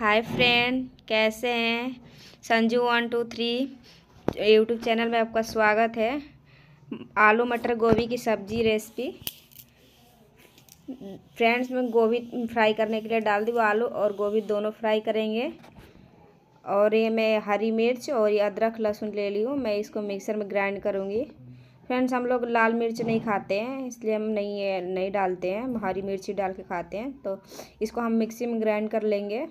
हाय friend कैसे हैं Sanju one two three YouTube channel में आपका स्वागत है आलू मटर गोभी की सब्जी रेसिपी फ्रेंड्स मैं गोभी फ्राई करने के लिए डाल दी वो आलू और गोभी दोनों फ्राई करेंगे और ये मैं हरी मिर्च और ये अदरक लहसुन ले ली हूँ मैं इसको मिक्सर में ग्राइंड करूँगी फ्रेंड्स हम लोग लाल मिर्च नहीं खाते हैं इसलिए हम नहीं नहीं डालते हैं हरी मिर्ची डाल के खाते हैं तो इसको हम मिक्सी में ग्राइंड कर लेंगे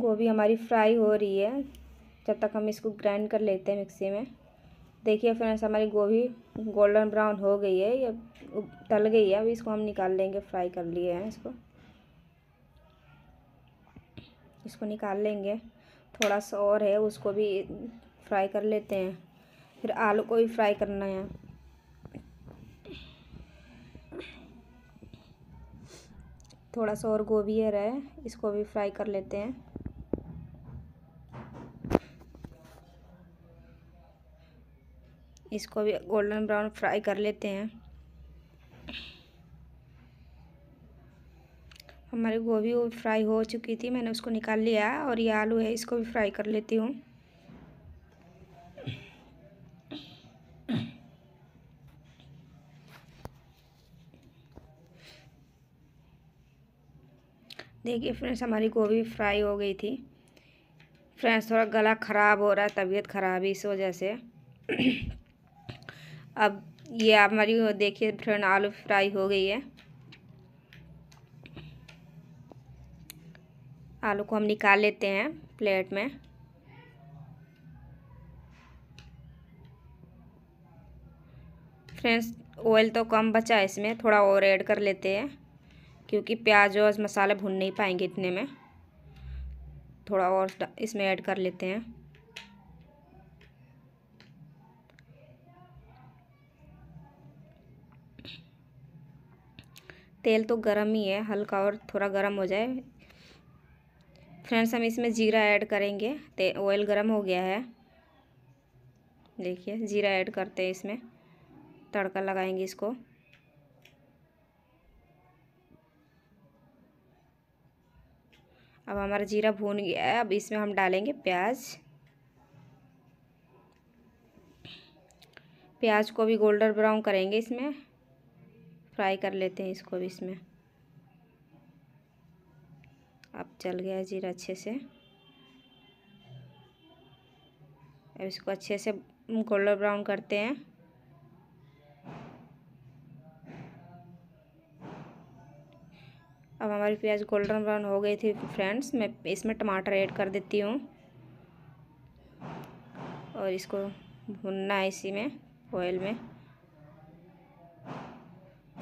गोभी हमारी फ्राई हो रही है जब तक हम इसको ग्राइंड कर लेते हैं मिक्सी में देखिए फ्रेंड्स हमारी गोभी गोल्डन ब्राउन हो गई है या तल गई है अब इसको हम निकाल लेंगे फ्राई कर लिए हैं इसको इसको निकाल लेंगे थोड़ा सा और है उसको भी फ्राई कर लेते हैं फिर आलू को भी फ्राई करना है थोड़ा सा और गोभी है रहे इसको भी फ्राई कर लेते हैं इसको भी गोल्डन ब्राउन फ्राई कर लेते हैं हमारी गोभी वो फ्राई हो चुकी थी मैंने उसको निकाल लिया और ये आलू है इसको भी फ्राई कर लेती हूँ देखिए फ्रेंड्स हमारी गोभी फ्राई हो गई थी फ्रेंड्स थोड़ा गला ख़राब हो रहा है तबीयत ख़राब है इस वजह से अब ये हमारी देखिए फ्रेंड आलू फ्राई हो गई है आलू को हम निकाल लेते हैं प्लेट में फ्रेंड्स ऑयल तो कम बचा है इसमें थोड़ा और ऐड कर लेते हैं क्योंकि प्याज और मसाले भून नहीं पाएंगे इतने में थोड़ा और इसमें ऐड कर लेते हैं तेल तो गर्म ही है हल्का और थोड़ा गर्म हो जाए फ्रेंड्स हम इसमें जीरा ऐड करेंगे ते ऑयल गर्म हो गया है देखिए जीरा ऐड करते हैं इसमें तड़का लगाएंगे इसको अब हमारा जीरा भून गया है अब इसमें हम डालेंगे प्याज प्याज को भी गोल्डन ब्राउन करेंगे इसमें फ्राई कर लेते हैं इसको भी इसमें अब चल गया जीरा अच्छे से अब इसको अच्छे से गोल्डन ब्राउन करते हैं अब हमारी प्याज गोल्डन ब्राउन हो गई थी फ्रेंड्स मैं इसमें टमाटर ऐड कर देती हूँ और इसको भुनना है इसी में ऑयल में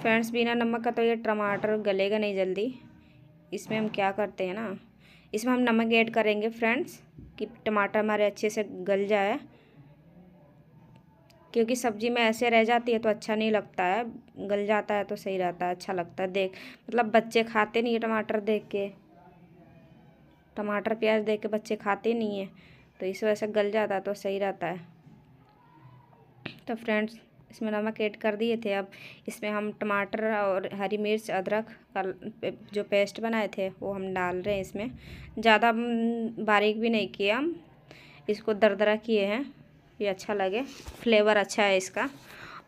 फ्रेंड्स बिना नमक का तो ये टमाटर गलेगा नहीं जल्दी इसमें हम क्या करते हैं ना इसमें हम नमक ऐड करेंगे फ्रेंड्स कि टमाटर हमारे अच्छे से गल जाए क्योंकि सब्ज़ी में ऐसे रह जाती है तो अच्छा नहीं लगता है गल जाता है तो सही रहता है अच्छा लगता है देख मतलब बच्चे खाते नहीं है टमाटर देख के टमाटर प्याज देख के बच्चे खाते नहीं है तो इस वजह से गल जाता है तो सही रहता है तो फ्रेंड्स इसमें नमक ऐड कर दिए थे अब इसमें हम टमाटर और हरी मिर्च अदरक का जो पेस्ट बनाए थे वो हम डाल रहे हैं इसमें ज़्यादा बारीक भी नहीं किया हम इसको दरदरा किए हैं ये अच्छा लगे फ्लेवर अच्छा है इसका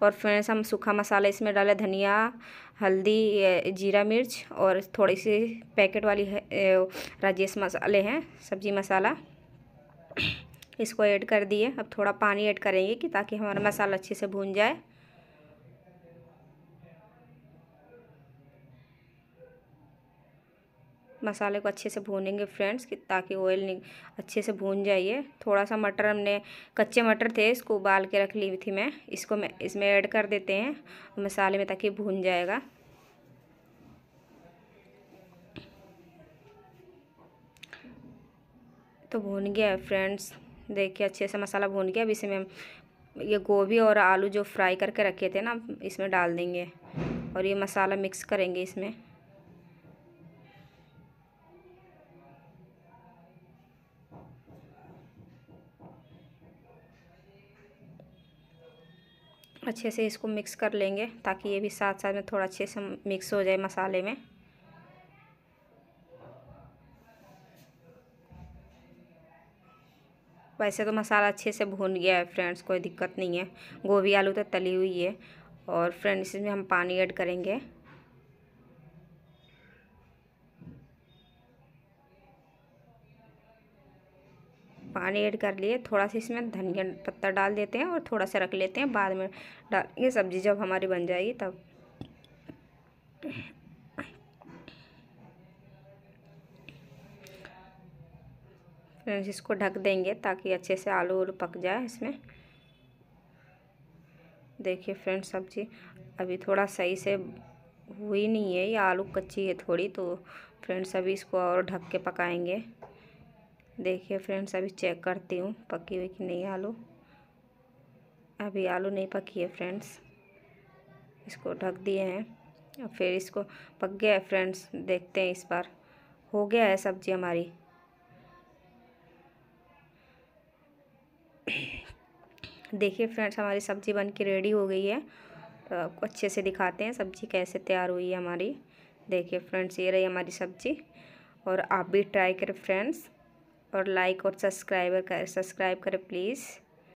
और फ्रेंड्स हम सूखा मसाला इसमें डाले धनिया हल्दी जीरा मिर्च और थोड़ी सी पैकेट वाली राजेश मसाले हैं सब्ज़ी मसाला इसको ऐड कर दिए अब थोड़ा पानी ऐड करेंगे कि ताकि हमारा मसाला अच्छे से भून जाए मसाले को अच्छे से भूनेंगे फ्रेंड्स कि ताकि ऑयल अच्छे से भून जाइए थोड़ा सा मटर हमने कच्चे मटर थे इसको उबाल के रख ली थी मैं इसको मैं इसमें ऐड कर देते हैं मसाले में ताकि भून जाएगा तो भून गया है फ्रेंड्स देखिए अच्छे से मसाला भून गया अब इसमें हम ये गोभी और आलू जो फ्राई करके रखे थे ना इसमें डाल देंगे और ये मसाला मिक्स करेंगे इसमें अच्छे से इसको मिक्स कर लेंगे ताकि ये भी साथ साथ में थोड़ा अच्छे से मिक्स हो जाए मसाले में वैसे तो मसाला अच्छे से भून गया है फ्रेंड्स कोई दिक्कत नहीं है गोभी आलू तो तली हुई है और फ्रेंड्स इसमें हम पानी ऐड करेंगे पानी ऐड कर लिए थोड़ा सा इसमें धनिया पत्ता डाल देते हैं और थोड़ा सा रख लेते हैं बाद में डालेंगे सब्ज़ी जब हमारी बन जाएगी तब इसको ढक देंगे ताकि अच्छे से आलू उलू पक जाए इसमें देखिए फ्रेंड्स सब्जी अभी थोड़ा सही से हुई नहीं है ये आलू कच्ची है थोड़ी तो फ्रेंड्स अभी इसको और ढक के पकाएंगे देखिए फ्रेंड्स अभी चेक करती हूँ पकी हुई कि नहीं आलू अभी आलू नहीं पकी है फ्रेंड्स इसको ढक दिए हैं और फिर इसको पक गया है फ्रेंड्स देखते हैं इस बार हो गया है सब्ज़ी हमारी देखिए फ्रेंड्स हमारी सब्ज़ी बन के रेडी हो गई है तो आपको अच्छे से दिखाते हैं सब्ज़ी कैसे तैयार हुई है हमारी देखिए फ्रेंड्स ये रही हमारी सब्ज़ी और आप भी ट्राई करें फ्रेंड्स और लाइक और सब्सक्राइबर कर सब्सक्राइब करें प्लीज़